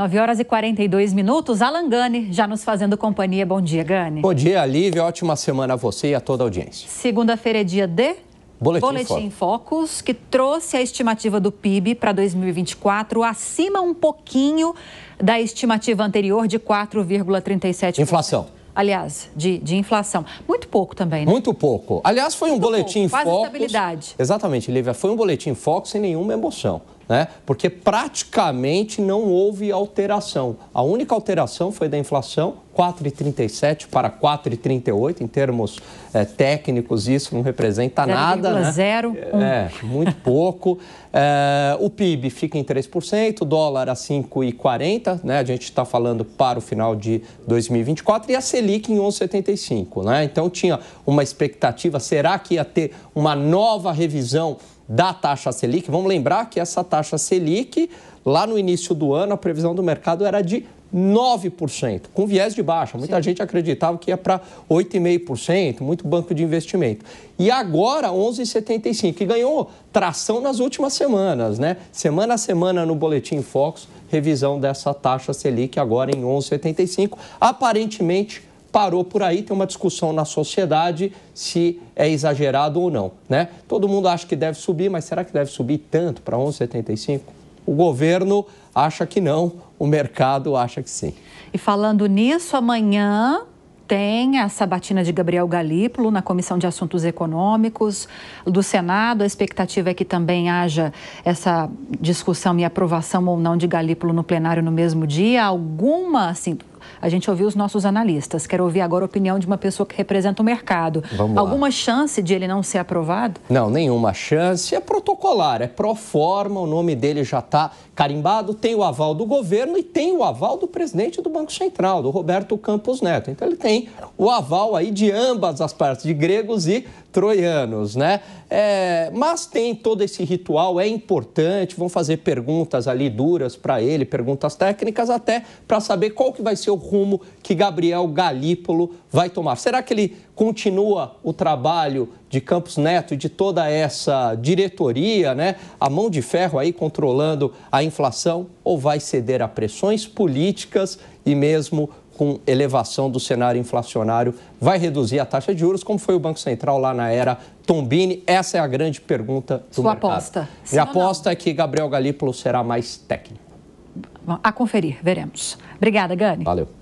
9 horas e 42 minutos. Alan Gane já nos fazendo companhia. Bom dia, Gane. Bom dia, Lívia. Ótima semana a você e a toda a audiência. Segunda-feira é dia de Boletim, Boletim Focus, que trouxe a estimativa do PIB para 2024 acima um pouquinho da estimativa anterior de 4,37%. Inflação. Aliás, de, de inflação. Muito pouco também, né? Muito pouco. Aliás, foi Muito um boletim pouco, Focus. estabilidade. Exatamente, Lívia. Foi um boletim foco sem nenhuma emoção né? porque praticamente não houve alteração. A única alteração foi da inflação, 4,37 para 4,38 em termos é, técnicos, isso não representa 0, nada. Né? 0, né? É, muito pouco. É, o PIB fica em 3%, o dólar a 5,40, né? A gente está falando para o final de 2024 e a Selic em 11,75, né? Então tinha uma expectativa, será que ia ter uma nova revisão da taxa Selic. Vamos lembrar que essa taxa Selic, lá no início do ano, a previsão do mercado era de 9%, com viés de baixa. Muita Sim. gente acreditava que ia para 8,5%, muito banco de investimento. E agora 11,75%, que ganhou tração nas últimas semanas, né? Semana a semana no Boletim Fox, revisão dessa taxa Selic agora em 11,75%. Aparentemente parou por aí, tem uma discussão na sociedade se é exagerado ou não. Né? Todo mundo acha que deve subir, mas será que deve subir tanto para 11,75? O governo acha que não, o mercado acha que sim. E falando nisso, amanhã tem a sabatina de Gabriel Galípolo na Comissão de Assuntos Econômicos do Senado. A expectativa é que também haja essa discussão e aprovação ou não de Galípolo no plenário no mesmo dia. Alguma, assim, a gente ouviu os nossos analistas. Quero ouvir agora a opinião de uma pessoa que representa o mercado. Vamos Alguma lá. chance de ele não ser aprovado? Não, nenhuma chance. É protocolar, é pro forma, o nome dele já está carimbado, tem o aval do governo e tem o aval do presidente do Banco Central, do Roberto Campos Neto. Então ele tem o aval aí de ambas as partes, de gregos e troianos, né? É, mas tem todo esse ritual, é importante, vão fazer perguntas ali duras para ele, perguntas técnicas até para saber qual que vai ser ser o rumo que Gabriel Galípolo vai tomar. Será que ele continua o trabalho de Campos Neto e de toda essa diretoria, né? A mão de ferro aí controlando a inflação ou vai ceder a pressões políticas e mesmo com elevação do cenário inflacionário, vai reduzir a taxa de juros, como foi o Banco Central lá na era Tombini? Essa é a grande pergunta do Sua mercado. aposta. Minha aposta é que Gabriel Galípolo será mais técnico a conferir, veremos. Obrigada, Gani. Valeu.